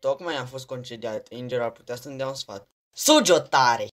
Tocmai a fost concediat. Inger ar putea să-mi dea un sfat. Sugiotare!